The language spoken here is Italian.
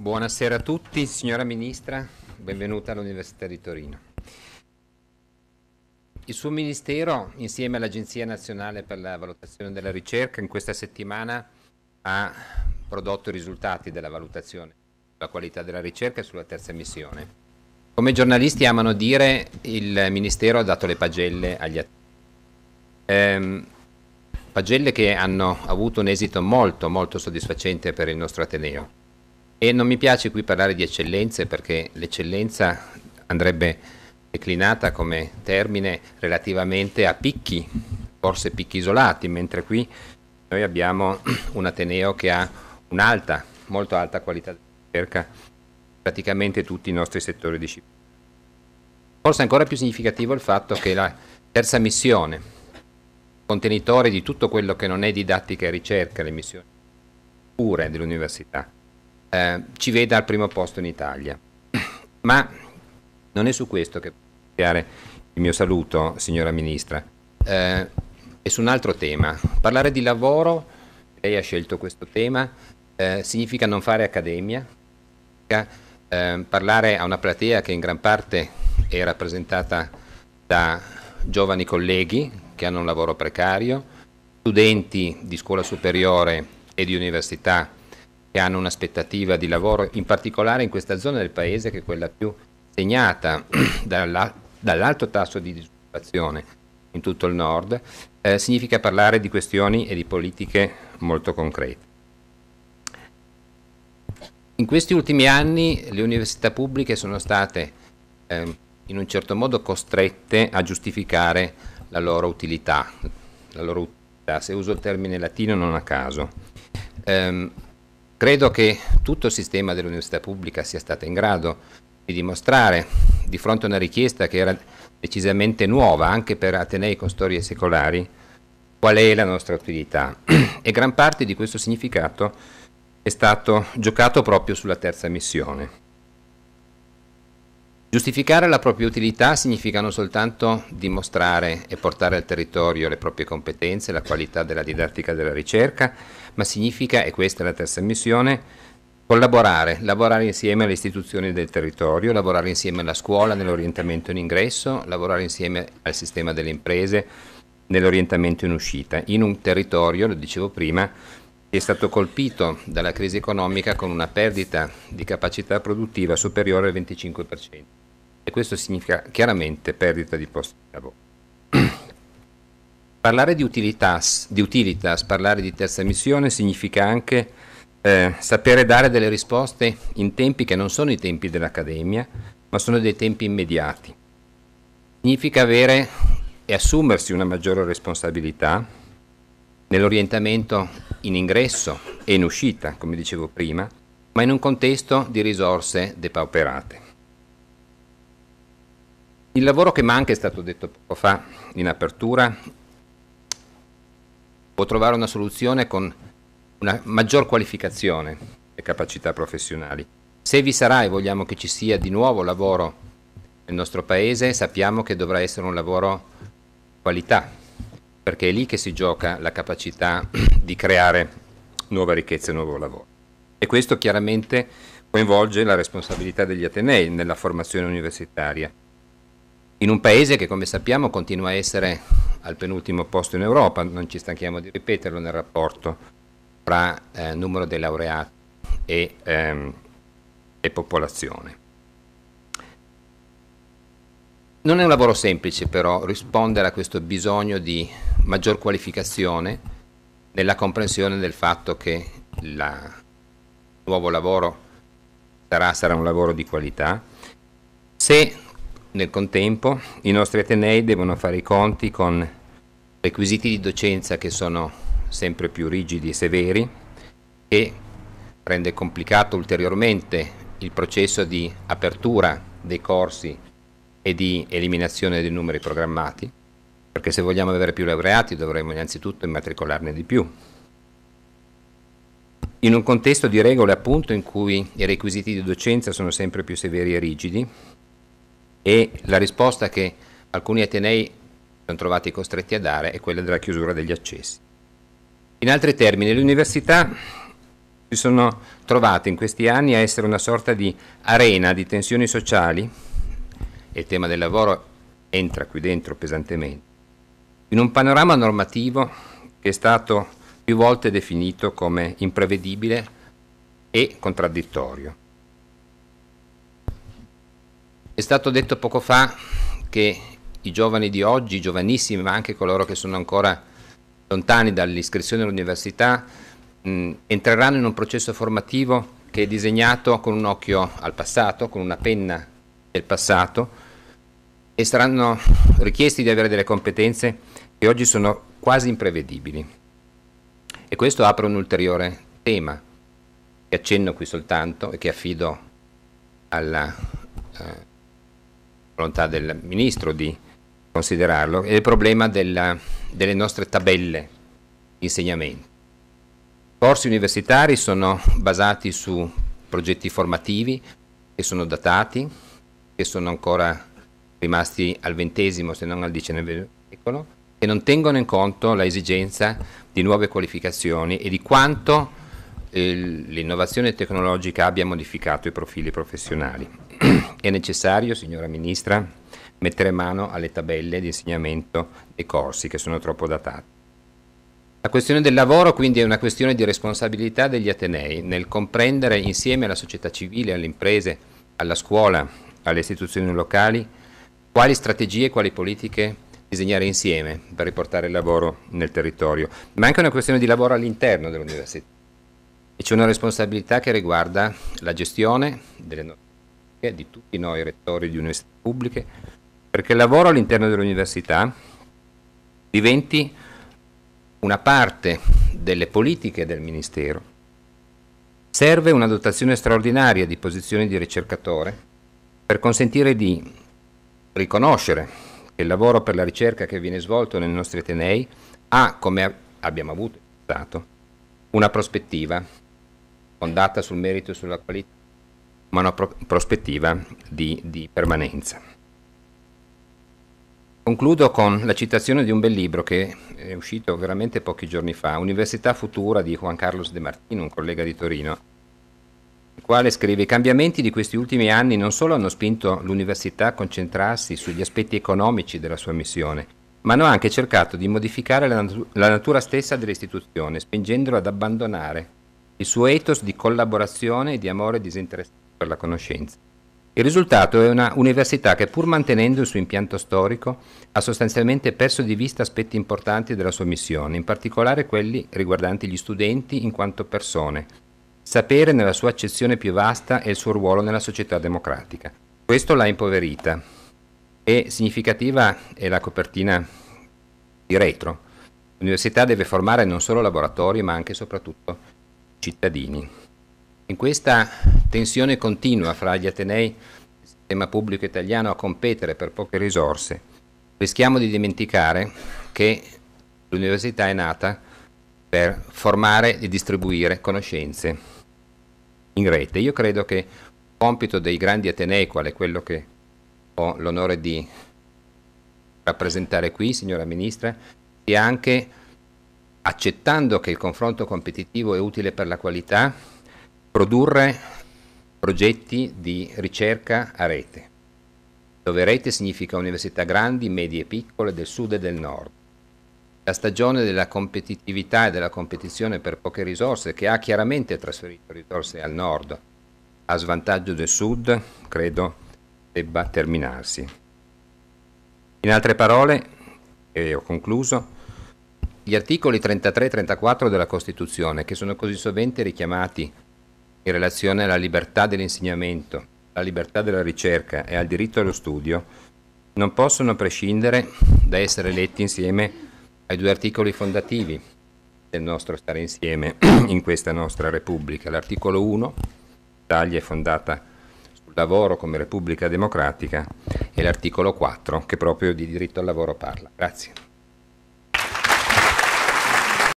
Buonasera a tutti, signora Ministra, benvenuta all'Università di Torino. Il suo Ministero, insieme all'Agenzia Nazionale per la Valutazione della Ricerca, in questa settimana ha prodotto i risultati della valutazione sulla qualità della ricerca e sulla terza missione. Come giornalisti amano dire, il Ministero ha dato le pagelle agli attivi. Ehm, pagelle che hanno avuto un esito molto, molto soddisfacente per il nostro Ateneo. E non mi piace qui parlare di eccellenze perché l'eccellenza andrebbe declinata come termine relativamente a picchi, forse picchi isolati, mentre qui noi abbiamo un Ateneo che ha un'alta, molto alta qualità di ricerca in praticamente tutti i nostri settori disciplinari. Forse ancora più significativo il fatto che la terza missione, contenitore di tutto quello che non è didattica e ricerca, le missioni pure dell'università, eh, ci veda al primo posto in Italia. Ma non è su questo che iniziare il mio saluto, signora Ministra, eh, è su un altro tema. Parlare di lavoro, lei ha scelto questo tema, eh, significa non fare accademia, significa eh, parlare a una platea che in gran parte è rappresentata da giovani colleghi che hanno un lavoro precario, studenti di scuola superiore e di università che hanno un'aspettativa di lavoro, in particolare in questa zona del paese che è quella più segnata dall'alto tasso di disoccupazione in tutto il nord, eh, significa parlare di questioni e di politiche molto concrete. In questi ultimi anni le università pubbliche sono state eh, in un certo modo costrette a giustificare la loro utilità, la loro utilità se uso il termine latino non a caso. Um, Credo che tutto il sistema dell'università pubblica sia stato in grado di dimostrare, di fronte a una richiesta che era decisamente nuova anche per Atenei con storie secolari, qual è la nostra utilità. E gran parte di questo significato è stato giocato proprio sulla terza missione. Giustificare la propria utilità significa non soltanto dimostrare e portare al territorio le proprie competenze, la qualità della didattica e della ricerca, ma significa, e questa è la terza missione, collaborare, lavorare insieme alle istituzioni del territorio, lavorare insieme alla scuola nell'orientamento in ingresso, lavorare insieme al sistema delle imprese nell'orientamento in uscita, in un territorio, lo dicevo prima, che è stato colpito dalla crisi economica con una perdita di capacità produttiva superiore al 25% e questo significa chiaramente perdita di posti di lavoro. parlare di utilitas, di utilitas, parlare di terza missione significa anche eh, sapere dare delle risposte in tempi che non sono i tempi dell'Accademia, ma sono dei tempi immediati. Significa avere e assumersi una maggiore responsabilità nell'orientamento in ingresso e in uscita, come dicevo prima, ma in un contesto di risorse depauperate. Il lavoro che manca, è stato detto poco fa in apertura, può trovare una soluzione con una maggior qualificazione e capacità professionali. Se vi sarà e vogliamo che ci sia di nuovo lavoro nel nostro Paese, sappiamo che dovrà essere un lavoro di qualità, perché è lì che si gioca la capacità di creare nuova ricchezza e nuovo lavoro. E questo chiaramente coinvolge la responsabilità degli Atenei nella formazione universitaria in un paese che come sappiamo continua a essere al penultimo posto in Europa, non ci stanchiamo di ripeterlo nel rapporto tra eh, numero dei laureati e, ehm, e popolazione. Non è un lavoro semplice però rispondere a questo bisogno di maggior qualificazione nella comprensione del fatto che il nuovo lavoro sarà, sarà un lavoro di qualità se nel contempo i nostri Atenei devono fare i conti con requisiti di docenza che sono sempre più rigidi e severi e rende complicato ulteriormente il processo di apertura dei corsi e di eliminazione dei numeri programmati, perché se vogliamo avere più laureati dovremmo innanzitutto immatricolarne di più. In un contesto di regole appunto in cui i requisiti di docenza sono sempre più severi e rigidi, e la risposta che alcuni Atenei sono trovati costretti a dare è quella della chiusura degli accessi. In altri termini, le università si sono trovate in questi anni a essere una sorta di arena di tensioni sociali, e il tema del lavoro entra qui dentro pesantemente, in un panorama normativo che è stato più volte definito come imprevedibile e contraddittorio. È stato detto poco fa che i giovani di oggi, giovanissimi, ma anche coloro che sono ancora lontani dall'iscrizione all'università, mh, entreranno in un processo formativo che è disegnato con un occhio al passato, con una penna del passato e saranno richiesti di avere delle competenze che oggi sono quasi imprevedibili. E questo apre un ulteriore tema che accenno qui soltanto e che affido alla eh, volontà del Ministro di considerarlo, è il problema della, delle nostre tabelle di insegnamento. I corsi universitari sono basati su progetti formativi che sono datati, che sono ancora rimasti al XX se non al XIX secolo, e non tengono in conto l'esigenza di nuove qualificazioni e di quanto eh, l'innovazione tecnologica abbia modificato i profili professionali. è necessario, signora Ministra, mettere mano alle tabelle di insegnamento dei corsi che sono troppo datati. La questione del lavoro quindi è una questione di responsabilità degli Atenei nel comprendere insieme alla società civile, alle imprese, alla scuola, alle istituzioni locali quali strategie quali politiche disegnare insieme per riportare il lavoro nel territorio, ma anche una questione di lavoro all'interno dell'università. E c'è una responsabilità che riguarda la gestione delle nostre pubbliche, di tutti noi rettori di università pubbliche, perché il lavoro all'interno dell'università diventi una parte delle politiche del Ministero. Serve una dotazione straordinaria di posizioni di ricercatore per consentire di riconoscere che il lavoro per la ricerca che viene svolto nei nostri Atenei ha, come abbiamo avuto in passato, una prospettiva fondata sul merito e sulla qualità ma una pro prospettiva di, di permanenza. Concludo con la citazione di un bel libro che è uscito veramente pochi giorni fa, Università Futura di Juan Carlos De Martino, un collega di Torino, il quale scrive i cambiamenti di questi ultimi anni non solo hanno spinto l'università a concentrarsi sugli aspetti economici della sua missione, ma hanno anche cercato di modificare la, natu la natura stessa dell'istituzione, spingendola ad abbandonare il suo ethos di collaborazione e di amore disinteressato per la conoscenza. Il risultato è una università che pur mantenendo il suo impianto storico ha sostanzialmente perso di vista aspetti importanti della sua missione, in particolare quelli riguardanti gli studenti in quanto persone, sapere nella sua accezione più vasta e il suo ruolo nella società democratica. Questo l'ha impoverita e significativa è la copertina di retro. L'università deve formare non solo laboratori ma anche e soprattutto cittadini. In questa tensione continua fra gli Atenei e il sistema pubblico italiano a competere per poche risorse, rischiamo di dimenticare che l'università è nata per formare e distribuire conoscenze in rete. Io credo che il compito dei grandi Atenei, quale quello che ho l'onore di rappresentare qui, signora Ministra, sia anche accettando che il confronto competitivo è utile per la qualità, produrre progetti di ricerca a rete, dove rete significa università grandi, medie e piccole del sud e del nord. La stagione della competitività e della competizione per poche risorse che ha chiaramente trasferito risorse al nord a svantaggio del sud, credo debba terminarsi. In altre parole, e ho concluso, gli articoli 33 e 34 della Costituzione, che sono così sovente richiamati in relazione alla libertà dell'insegnamento, alla libertà della ricerca e al diritto allo studio, non possono prescindere da essere letti insieme ai due articoli fondativi del nostro stare insieme in questa nostra Repubblica. L'articolo 1, l'Italia è fondata sul lavoro come Repubblica democratica, e l'articolo 4, che proprio di diritto al lavoro parla. Grazie.